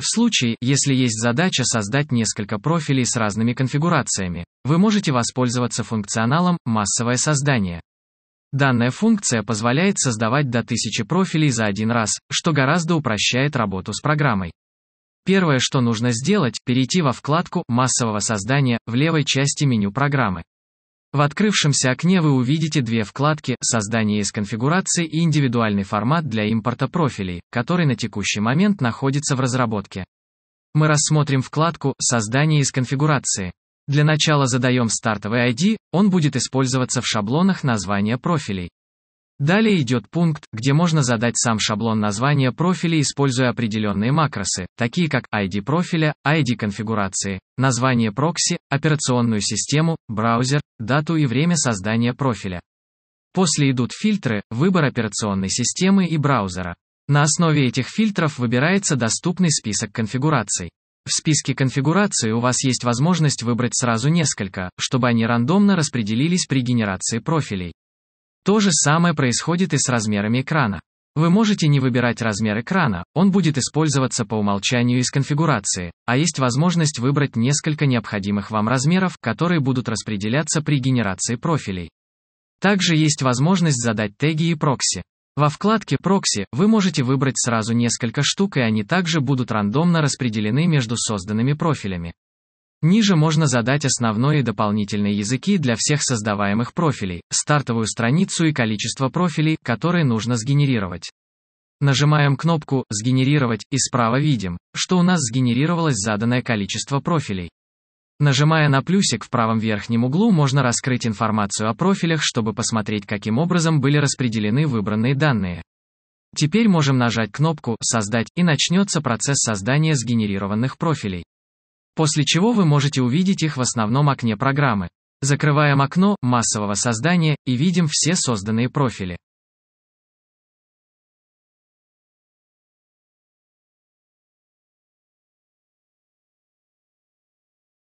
В случае, если есть задача создать несколько профилей с разными конфигурациями, вы можете воспользоваться функционалом «Массовое создание». Данная функция позволяет создавать до тысячи профилей за один раз, что гораздо упрощает работу с программой. Первое, что нужно сделать, перейти во вкладку «Массового создания» в левой части меню программы. В открывшемся окне вы увидите две вкладки «Создание из конфигурации» и «Индивидуальный формат для импорта профилей», который на текущий момент находится в разработке. Мы рассмотрим вкладку «Создание из конфигурации». Для начала задаем стартовый ID, он будет использоваться в шаблонах названия профилей. Далее идет пункт, где можно задать сам шаблон названия профиля, используя определенные макросы, такие как ID профиля, ID конфигурации, название прокси, операционную систему, браузер, дату и время создания профиля. После идут фильтры, выбор операционной системы и браузера. На основе этих фильтров выбирается доступный список конфигураций. В списке конфигураций у вас есть возможность выбрать сразу несколько, чтобы они рандомно распределились при генерации профилей. То же самое происходит и с размерами экрана. Вы можете не выбирать размер экрана, он будет использоваться по умолчанию из конфигурации, а есть возможность выбрать несколько необходимых вам размеров, которые будут распределяться при генерации профилей. Также есть возможность задать теги и прокси. Во вкладке «Прокси» вы можете выбрать сразу несколько штук и они также будут рандомно распределены между созданными профилями. Ниже можно задать основной и дополнительный языки для всех создаваемых профилей, стартовую страницу и количество профилей, которые нужно сгенерировать. Нажимаем кнопку «Сгенерировать» и справа видим, что у нас сгенерировалось заданное количество профилей. Нажимая на плюсик в правом верхнем углу можно раскрыть информацию о профилях, чтобы посмотреть, каким образом были распределены выбранные данные. Теперь можем нажать кнопку «Создать» и начнется процесс создания сгенерированных профилей после чего вы можете увидеть их в основном окне программы. Закрываем окно массового создания и видим все созданные профили.